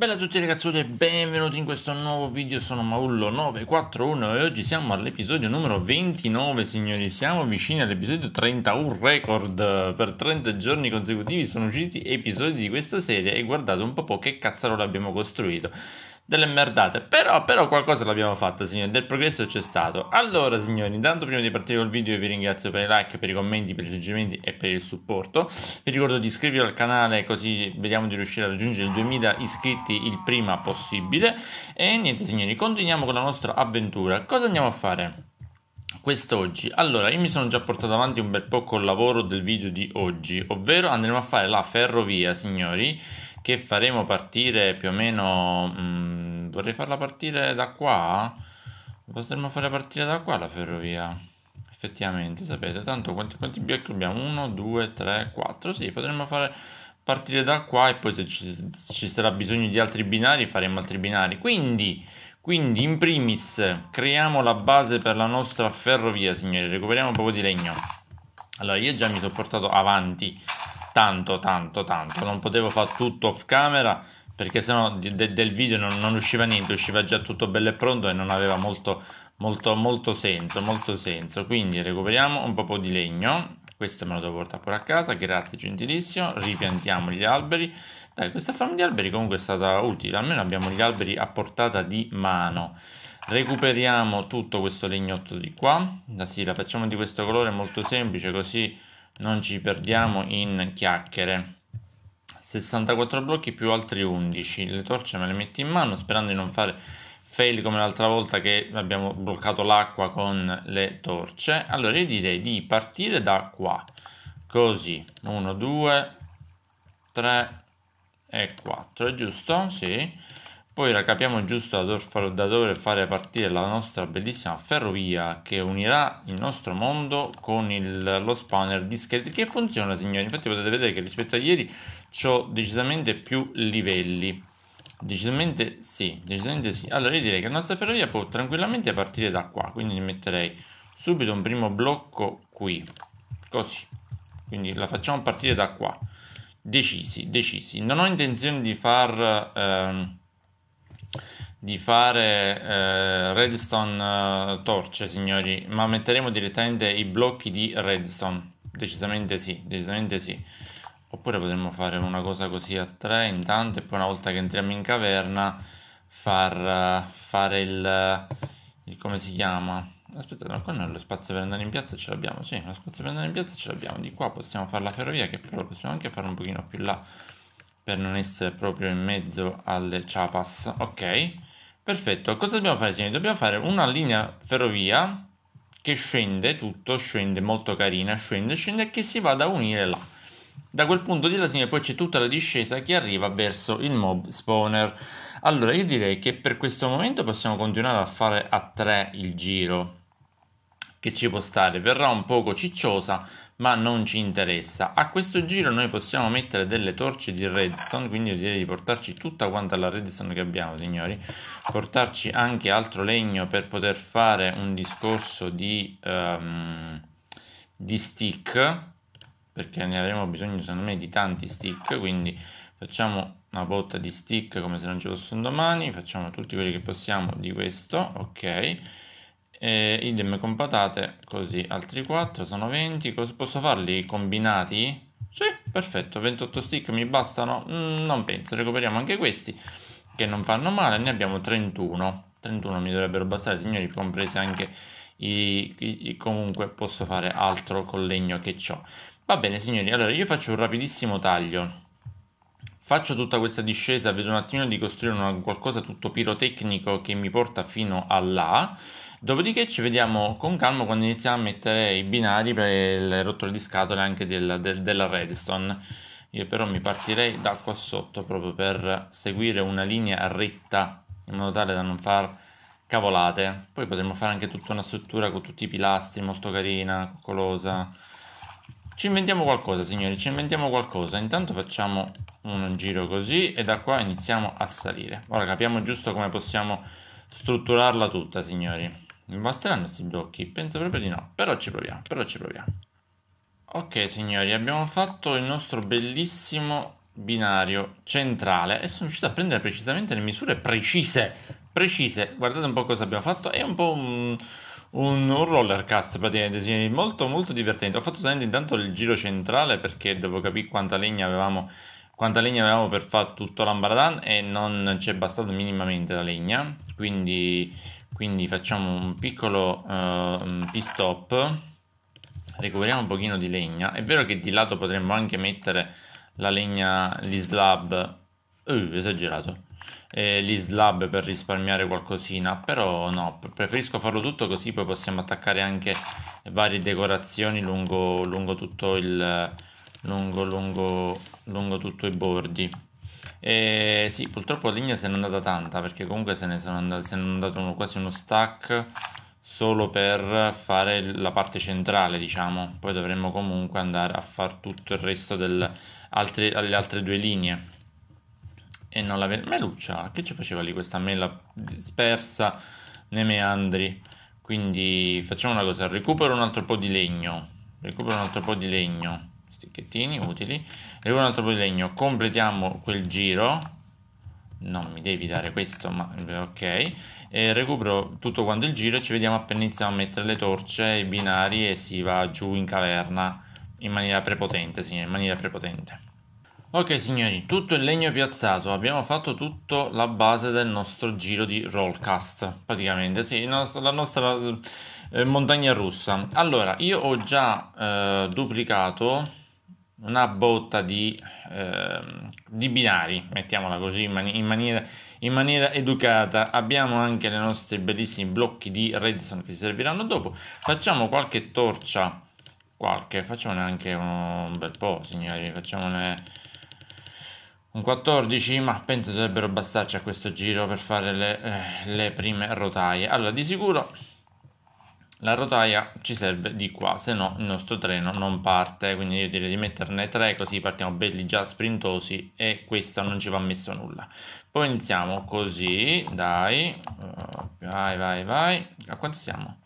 Bella a tutti ragazzuoli e benvenuti in questo nuovo video, sono Maullo941 e oggi siamo all'episodio numero 29 signori, siamo vicini all'episodio 30, un record, per 30 giorni consecutivi sono usciti episodi di questa serie e guardate un po' che cazzarola abbiamo costruito delle merdate. Però, però qualcosa l'abbiamo fatta, signori. Del progresso c'è stato. Allora, signori, intanto prima di partire col video vi ringrazio per i like, per i commenti, per i suggerimenti e per il supporto. Vi ricordo di iscrivervi al canale così vediamo di riuscire a raggiungere i 2000 iscritti il prima possibile. E niente, signori, continuiamo con la nostra avventura. Cosa andiamo a fare? quest'oggi. Allora, io mi sono già portato avanti un bel po' col lavoro del video di oggi, ovvero andremo a fare la ferrovia, signori, che faremo partire più o meno... Mh, mm, vorrei farla partire da qua? Potremmo farla partire da qua la ferrovia? Effettivamente, sapete, tanto quanti, quanti blocchi abbiamo? 1, 2, 3, 4, sì, potremmo fare partire da qua e poi se ci, ci sarà bisogno di altri binari faremo altri binari. Quindi... Quindi, in primis, creiamo la base per la nostra ferrovia, signori. Recuperiamo un po' di legno. Allora, io già mi sono portato avanti tanto, tanto, tanto. Non potevo fare tutto off camera perché sennò de del video non, non, usciva niente, usciva già tutto bello e pronto e non aveva molto, molto, molto senso, molto senso. Quindi recuperiamo un po' di legno questo me lo devo portare pure a casa, grazie gentilissimo, ripiantiamo gli alberi, dai, questa farm di alberi comunque è stata utile, almeno abbiamo gli alberi a portata di mano. Recuperiamo tutto questo legnotto di qua, la sila facciamo di questo colore molto semplice così non ci perdiamo in chiacchiere. 64 blocchi più altri 11, le torce me le metti in mano sperando di non fare fail come l'altra volta che abbiamo bloccato l'acqua con le torce. Allora io direi di partire da qua, così, 1, 2, 3, e 4, giusto? Sì. Poi raccapiamo giusto da, dove fare partire la nostra bellissima ferrovia che unirà il nostro mondo con il, lo spawner di discreti che funziona signori. Infatti potete vedere che rispetto a ieri ho decisamente più livelli. Decisamente sì, decisamente sì. Allora io direi che la nostra ferrovia può tranquillamente partire da qua, quindi metterei subito un primo blocco qui, così. Quindi la facciamo partire da qua decisi, decisi. Non ho intenzione di far... Ehm, di fare eh, redstone eh, torce signori ma metteremo direttamente i blocchi di redstone decisamente sì decisamente sì oppure potremmo fare una cosa così a tre intanto e poi una volta che entriamo in caverna far uh, fare il, il come si chiama Aspetta, ma qua non lo spazio per andare in piazza ce l'abbiamo. Sì, lo spazio per andare in piazza ce l'abbiamo. Di qua possiamo fare la ferrovia, che però possiamo anche fare un pochino più là. Per non essere proprio in mezzo alle chapas. Ok. Perfetto. Cosa dobbiamo fare, signori? Dobbiamo fare una linea ferrovia che scende tutto, scende molto carina, scende, scende e che si vada a unire là. Da quel punto di là, signori, poi c'è tutta la discesa che arriva verso il mob spawner. Allora, io direi che per questo momento possiamo continuare a fare a 3 il giro che ci può stare, verrà un poco cicciosa, ma non ci interessa. A questo giro noi possiamo mettere delle torce di redstone, quindi direi di portarci tutta quanta la redstone che abbiamo, signori, portarci anche altro legno per poter fare un discorso di, um, di stick, perché ne avremo bisogno secondo me di tanti stick, quindi facciamo una botta di stick come se non ci fossero domani, facciamo tutti quelli che possiamo di questo, ok eh, idem con patate così altri 4 sono 20 posso farli combinati? Sì, perfetto, 28 stick mi bastano? Mm, non penso, recuperiamo anche questi che non fanno male, ne abbiamo 31 31 mi dovrebbero bastare signori, comprese anche i, i, i comunque posso fare altro col legno che ho va bene signori, allora io faccio un rapidissimo taglio Faccio tutta questa discesa, vedo un attimino di costruire una, qualcosa tutto pirotecnico che mi porta fino a là. Dopodiché ci vediamo con calma quando iniziamo a mettere i binari per le rotture di scatole anche del, del, della redstone. Io però mi partirei da qua sotto proprio per seguire una linea retta in modo tale da non far cavolate. Poi potremmo fare anche tutta una struttura con tutti i pilastri molto carina, coccolosa. Ci inventiamo qualcosa, signori, ci inventiamo qualcosa. Intanto facciamo un giro così e da qua iniziamo a salire. Ora capiamo giusto come possiamo strutturarla tutta, signori. Mi basteranno questi blocchi? Penso proprio di no, però ci proviamo, però ci proviamo. Ok, signori, abbiamo fatto il nostro bellissimo binario centrale e sono riuscito a prendere precisamente le misure precise, precise. Guardate un po' cosa abbiamo fatto, è un po' un un, un roller cast praticamente, sì, molto molto divertente. Ho fatto solamente intanto il giro centrale perché devo capire quanta legna avevamo, quanta legna avevamo per fare tutto l'ambaradan e non ci è bastata minimamente la legna, quindi, quindi facciamo un piccolo eh, uh, pit-stop, recuperiamo un pochino di legna. È vero che di lato potremmo anche mettere la legna, gli slab, uh, esagerato eh, gli slab per risparmiare qualcosina, però no, preferisco farlo tutto così poi possiamo attaccare anche varie decorazioni lungo, lungo tutto il lungo, lungo, lungo tutto i bordi. E sì, purtroppo la linea se n'è andata tanta perché comunque se ne sono andati, se ne è andato uno, quasi uno stack solo per fare la parte centrale, diciamo. Poi dovremmo comunque andare a fare tutto il resto delle altre due linee e non la vedo. Meluccia, che ci faceva lì questa mela dispersa nei meandri? Quindi facciamo una cosa, recupero un altro po' di legno, recupero un altro po' di legno, sticchettini utili, recupero un altro po' di legno, completiamo quel giro, non mi devi dare questo, ma ok, e recupero tutto quanto il giro e ci vediamo appena iniziamo a mettere le torce, i binari e si va giù in caverna in maniera prepotente, signore, in maniera prepotente. Ok signori, tutto il legno piazzato, abbiamo fatto tutta la base del nostro giro di rollcast, praticamente, sì, la nostra eh, montagna russa. Allora, io ho già eh, duplicato una botta di, eh, di binari, mettiamola così, in, mani in, maniera, in, maniera, educata. Abbiamo anche i nostri bellissimi blocchi di redstone che ci serviranno dopo. Facciamo qualche torcia, qualche, facciamone anche un bel po', signori, facciamone un 14, ma penso dovrebbero bastarci a questo giro per fare le, eh, le prime rotaie. Allora, di sicuro la rotaia ci serve di qua, se no il nostro treno non parte, quindi io direi di metterne tre così partiamo belli già sprintosi e questo non ci va messo nulla. Poi iniziamo così, dai, oh, vai vai vai, a quanto siamo?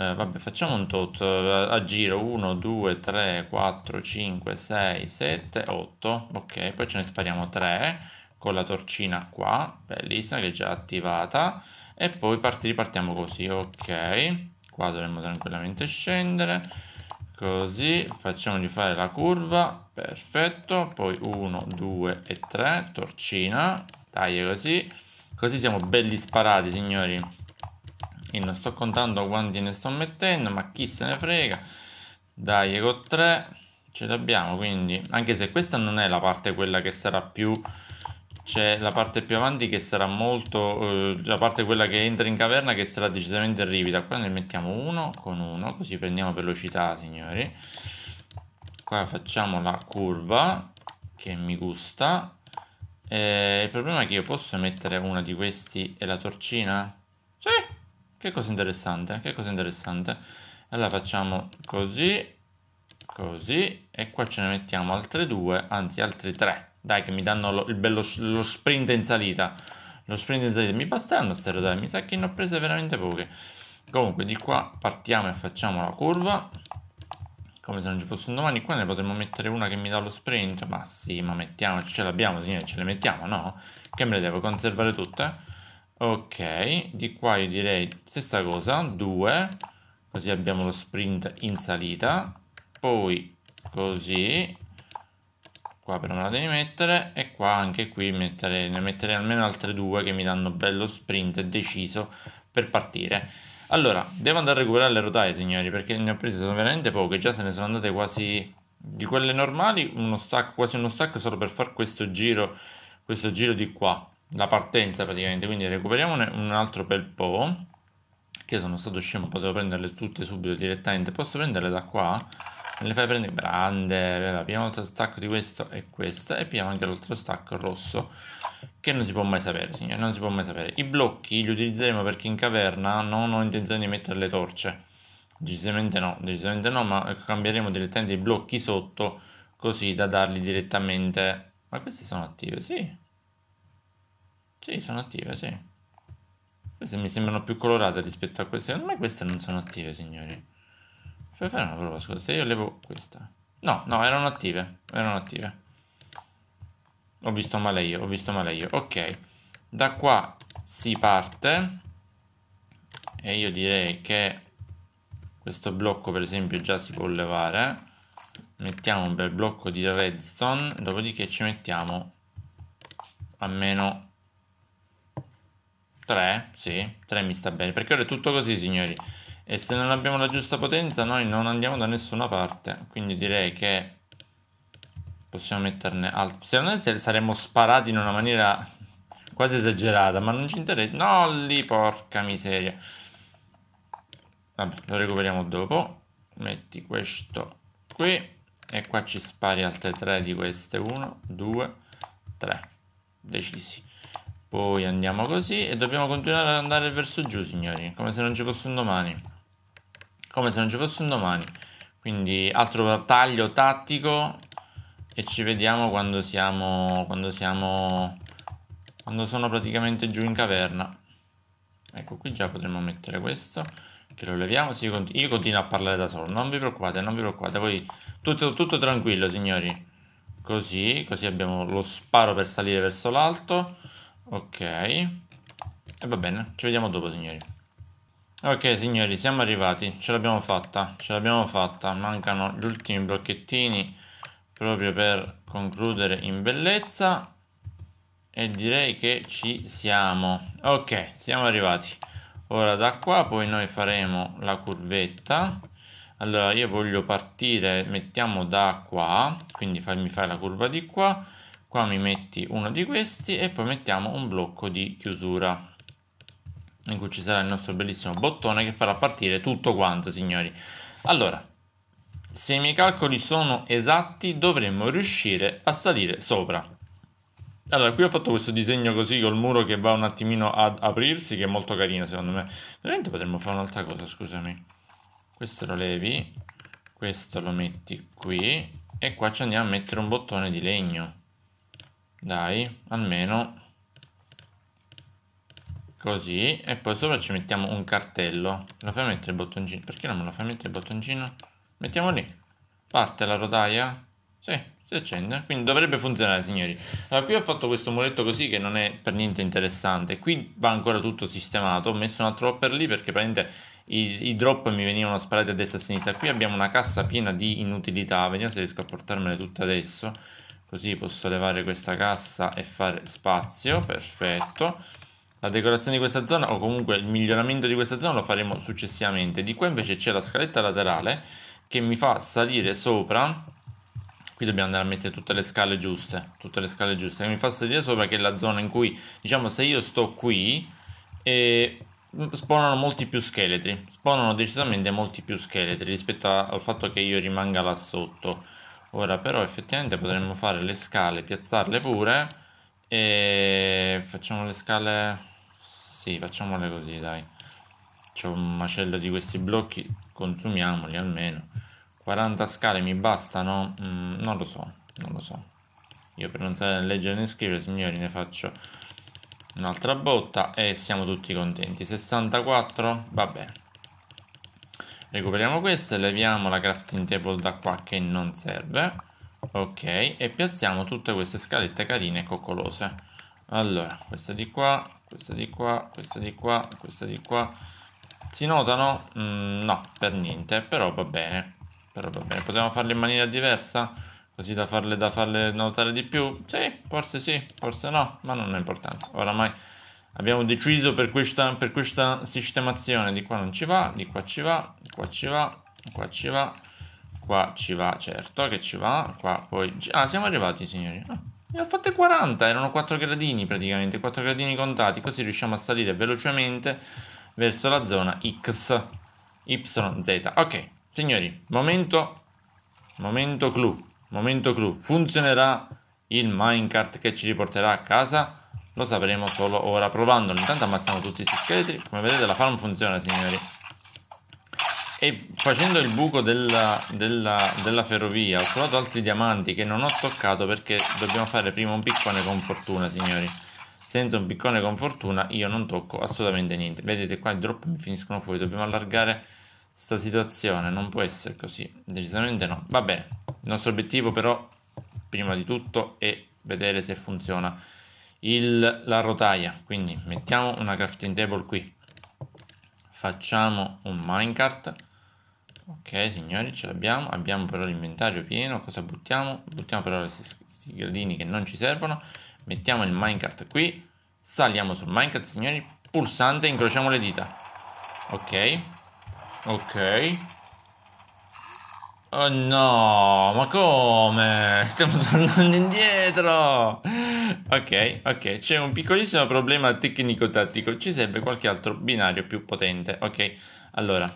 Eh, vabbè, facciamo un tot eh, a giro 1, 2, 3, 4, 5, 6, 7, 8. Ok, poi ce ne spariamo 3 eh, con la torcina qua, bellissima che è già attivata. E poi part- ripartiamo così, ok. Qua dovremmo tranquillamente scendere. Così, facciamogli fare la curva, perfetto. Poi 1, 2 e 3, torcina, taglia così. Così siamo belli sparati, signori. E non sto contando quanti ne sto mettendo, ma chi se ne frega. Dai, ecco 3 ce l'abbiamo, quindi anche se questa non è la parte quella che sarà più c'è la parte più avanti che sarà molto eh, la parte quella che entra in caverna che sarà decisamente ripida qua ne mettiamo uno con uno così prendiamo velocità signori qua facciamo la curva che mi gusta eh, il problema è che io posso mettere una di questi e la torcina? Sì! Che cosa interessante, che cosa interessante. Allora facciamo così, così, e qua ce ne mettiamo altre due, anzi altre tre. Dai che mi danno lo, il bello, lo sprint in salita. Lo sprint in salita mi basteranno, queste dai, mi sa che ne ho prese veramente poche. Comunque di qua partiamo e facciamo la curva come se non ci fosse un domani qua ne potremmo mettere una che mi dà lo sprint ma sì ma mettiamoci ce l'abbiamo signore ce le mettiamo no? che me le devo conservare tutte? Eh? ok di qua io direi stessa cosa 2 così abbiamo lo sprint in salita poi così qua però me la devi mettere e qua anche qui mettere, ne metterei almeno altre due che mi danno bello sprint deciso per partire allora devo andare a recuperare le rotaie signori perché ne ho prese sono veramente poche già se ne sono andate quasi di quelle normali uno stack, quasi uno stack solo per fare questo giro questo giro di qua la partenza praticamente, quindi recuperiamone un altro bel po', che sono stato scemo, potevo prenderle tutte subito direttamente, posso prenderle da qua? Me le fai prendere grande, abbiamo l'altro stacco di questo e questa, e abbiamo anche l'altro stacco rosso, che non si può mai sapere, signore, non si può mai sapere. I blocchi li utilizzeremo perché in caverna non ho intenzione di mettere le torce, decisamente no, decisamente no, ma cambieremo direttamente i blocchi sotto, così da darli direttamente... Ma queste sono attive, sì, sì, sono attive, sì. Queste mi sembrano più colorate rispetto a queste. Secondo me queste non sono attive, signori. Fai fare una prova, scusa. Se io levo questa. No, no, erano attive. Erano attive. Ho visto male io, ho visto male io. Ok. Da qua si parte. E io direi che questo blocco, per esempio, già si può levare. Mettiamo un bel blocco di redstone. Dopodiché ci mettiamo almeno 3, sì, 3 mi sta bene, perché ora è tutto così, signori. E se non abbiamo la giusta potenza, noi non andiamo da nessuna parte. Quindi direi che possiamo metterne altri. Se non è, saremmo sparati in una maniera quasi esagerata, ma non ci interessa. No, lì, porca miseria. Vabbè, lo recuperiamo dopo. Metti questo qui. E qua ci spari altre 3 di queste. 1, 2, 3. Decisi. Poi andiamo così e dobbiamo continuare ad andare verso giù, signori, come se non ci fosse un domani. Come se non ci fosse un domani. Quindi altro taglio tattico e ci vediamo quando siamo quando siamo quando sono praticamente giù in caverna. Ecco, qui già potremmo mettere questo che lo leviamo, sì, io continuo a parlare da solo, non vi preoccupate, non vi preoccupate, voi tutto, tutto tranquillo, signori. Così, così abbiamo lo sparo per salire verso l'alto ok e va bene ci vediamo dopo signori ok signori siamo arrivati ce l'abbiamo fatta ce l'abbiamo fatta mancano gli ultimi blocchettini proprio per concludere in bellezza e direi che ci siamo ok siamo arrivati ora da qua poi noi faremo la curvetta allora io voglio partire mettiamo da qua quindi fammi fare la curva di qua qua mi metti uno di questi e poi mettiamo un blocco di chiusura in cui ci sarà il nostro bellissimo bottone che farà partire tutto quanto signori allora se i miei calcoli sono esatti dovremmo riuscire a salire sopra allora qui ho fatto questo disegno così col muro che va un attimino ad aprirsi che è molto carino secondo me veramente potremmo fare un'altra cosa scusami questo lo levi questo lo metti qui e qua ci andiamo a mettere un bottone di legno dai almeno così e poi sopra ci mettiamo un cartello lo fai mettere il bottoncino perché non me lo fai mettere il bottoncino mettiamo lì parte la rotaia sì si accende, quindi dovrebbe funzionare signori. Allora qui ho fatto questo muretto così che non è per niente interessante, qui va ancora tutto sistemato, ho messo un altro per lì perché praticamente i, i, drop mi venivano sparati a destra e a sinistra, qui abbiamo una cassa piena di inutilità, vediamo se riesco a portarmele tutte adesso. Così posso levare questa cassa e fare spazio, perfetto. La decorazione di questa zona o comunque il miglioramento di questa zona lo faremo successivamente. Di qua invece c'è la scaletta laterale che mi fa salire sopra. Qui dobbiamo andare a mettere tutte le scale giuste, tutte le scale giuste, che mi fa salire sopra che è la zona in cui, diciamo, se io sto qui, eh, spawnano molti più scheletri, spawnano decisamente molti più scheletri rispetto al fatto che io rimanga là sotto ora però effettivamente potremmo fare le scale piazzarle pure e facciamo le scale sì facciamole così dai c'è un macello di questi blocchi consumiamoli almeno 40 scale mi bastano mm, non lo so non lo so io per non sapere leggere né scrivere signori ne faccio un'altra botta e siamo tutti contenti 64 vabbè recuperiamo queste leviamo la crafting table da qua che non serve ok e piazziamo tutte queste scalette carine e coccolose allora questa di qua questa di qua questa di qua questa di qua si notano? Mm, no per niente però va bene però va bene potevamo farle in maniera diversa così da farle, da farle notare di più sì forse sì forse no ma non ha importanza oramai abbiamo deciso per questa, per questa sistemazione di qua non ci va, di qua ci va, di qua ci va, qua ci va, qua ci va, certo che ci va, qua poi... Ah, siamo arrivati signori, ah, ne ho fatte 40, erano 4 gradini praticamente, 4 gradini contati, così riusciamo a salire velocemente verso la zona X, Y, Z. Ok, signori, momento, momento clou, momento clou, funzionerà il minecart che ci riporterà a casa? lo sapremo solo ora provandolo. Intanto ammazziamo tutti questi scheletri. Come vedete la farm funziona, signori. E facendo il buco della, della, della ferrovia ho trovato altri diamanti che non ho toccato perché dobbiamo fare prima un piccone con fortuna, signori. Senza un piccone con fortuna io non tocco assolutamente niente. Vedete qua i drop mi finiscono fuori, dobbiamo allargare questa situazione, non può essere così, decisamente no. Va bene, il nostro obiettivo però prima di tutto è vedere se funziona il, la rotaia quindi mettiamo una crafting table qui facciamo un minecart ok signori ce l'abbiamo abbiamo però l'inventario pieno cosa buttiamo? buttiamo però questi gradini che non ci servono mettiamo il minecart qui saliamo sul minecart signori pulsante incrociamo le dita ok ok oh no ma come stiamo tornando indietro Ok, ok, c'è un piccolissimo problema tecnico-tattico, ci serve qualche altro binario più potente. Ok, allora,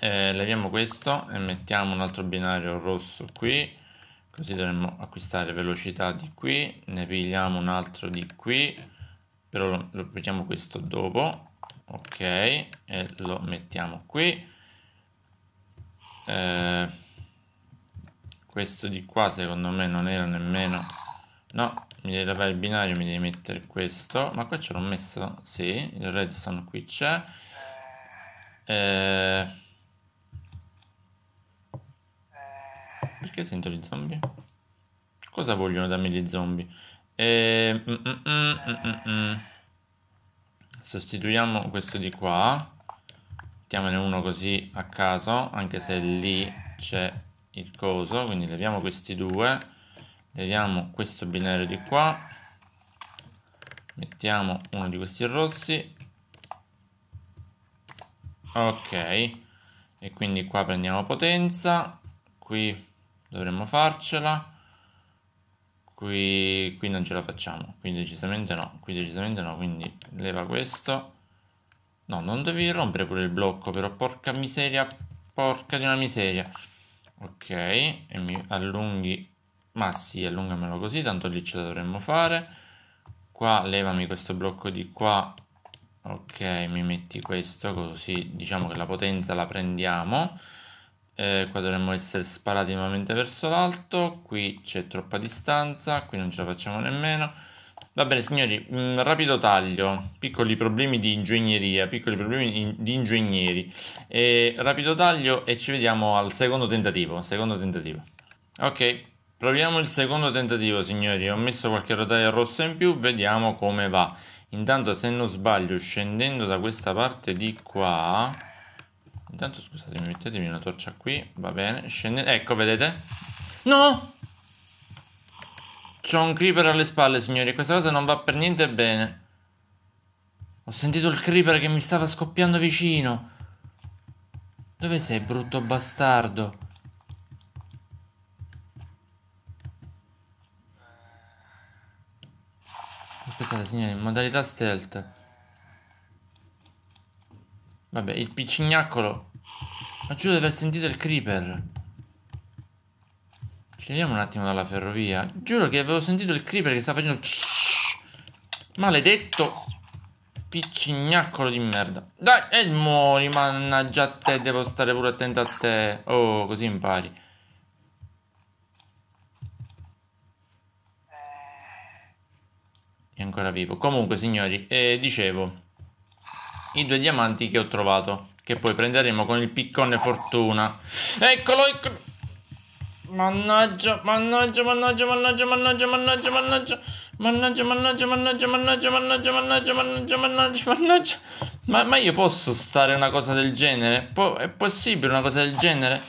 eh, leviamo questo e mettiamo un altro binario rosso qui, così dovremmo acquistare velocità di qui, ne pigliamo un altro di qui, però lo, lo mettiamo questo dopo, ok, e lo mettiamo qui. Eh, questo di qua secondo me non era nemmeno... No, mi devi lavare il binario, mi devi mettere questo, ma qua ce l'ho messo, sì, il redstone qui c'è. Eh... Perché sento gli zombie? Cosa vogliono da me gli zombie? Eh... Mm mm mm, mm -mm -mm Sostituiamo questo di qua. Mettiamone uno così a caso, anche se lì c'è il coso, quindi leviamo questi due Tagliamo questo binario di qua. Mettiamo uno di questi rossi. Ok. E quindi qua prendiamo potenza. Qui dovremmo farcela. Qui, qui, non ce la facciamo qui decisamente no qui decisamente no quindi leva questo no non devi rompere pure il blocco però porca miseria porca di una miseria ok e mi allunghi ma sì, allungamelo così, tanto lì ce la dovremmo fare. Qua levami questo blocco di qua, ok, mi metti questo, così diciamo che la potenza la prendiamo. Eh, qua dovremmo essere sparati nuovamente verso l'alto, qui c'è troppa distanza, qui non ce la facciamo nemmeno. Va bene signori, mh, mm, rapido taglio, piccoli problemi di ingegneria, piccoli problemi in, di ingegneri. Eh, rapido taglio e ci vediamo al secondo tentativo, secondo tentativo. Ok, Proviamo il secondo tentativo, signori. Ho messo qualche rotaia rossa in più, vediamo come va. Intanto, se non sbaglio, scendendo da questa parte di qua... Intanto, scusatemi, mettetemi una torcia qui, va bene. Scende... Ecco, vedete? No! C'ho un creeper alle spalle, signori. Questa cosa non va per niente bene. Ho sentito il creeper che mi stava scoppiando vicino. Dove sei, brutto bastardo? Aspettate signori, modalità stealth. Vabbè, il piccignaccolo Ma giuro di aver sentito il creeper. Scegliamo un attimo dalla ferrovia. Giuro che avevo sentito il creeper che sta facendo... Maledetto Piccignaccolo di merda. Dai, e muori, mannaggia a te, devo stare pure attento a te. Oh, così impari. ancora vivo. Comunque, signori, eh, dicevo, i due diamanti che ho trovato, che poi prenderemo con il piccone fortuna. Eccolo, eccolo. Mannaggia, mannaggia, mannaggia, mannaggia, mannaggia, mannaggia, mannaggia. Mannaggia, mannaggia, mannaggia, mannaggia, mannaggia, mannaggia, mannaggia, mannaggia, mannaggia. Ma, ma io posso stare una cosa del genere? Po- è possibile una cosa del genere?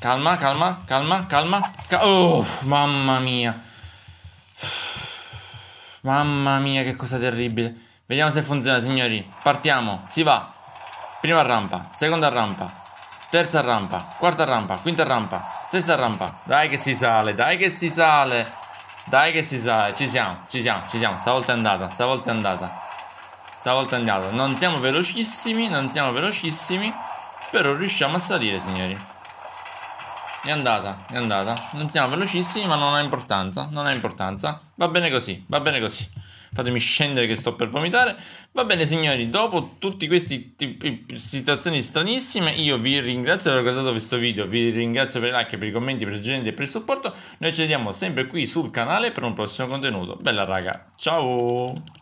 Calma, calma, calma, calma. Cal- oh, mamma mia. Mamma mia, che cosa terribile. Vediamo se funziona, signori. Partiamo, si va. Prima rampa, seconda rampa, terza rampa, quarta rampa, quinta rampa, sesta rampa. Dai che si sale, dai che si sale. Dai che si sale. Ci siamo, ci siamo, ci siamo. Stavolta è andata, stavolta è andata. Stavolta è andata. Non siamo velocissimi, non siamo velocissimi, però riusciamo a salire, signori. È andata, è andata. Non siamo velocissimi, ma non ha importanza. Non ha importanza. Va bene così, va bene così. Fatemi scendere che sto per vomitare. Va bene, signori, dopo tutte queste situazioni stranissime, io vi ringrazio per aver guardato questo video, vi ringrazio per i like, per i commenti, per i suggerimenti e per il supporto. Noi ci vediamo sempre qui sul canale per un prossimo contenuto. Bella raga, ciao!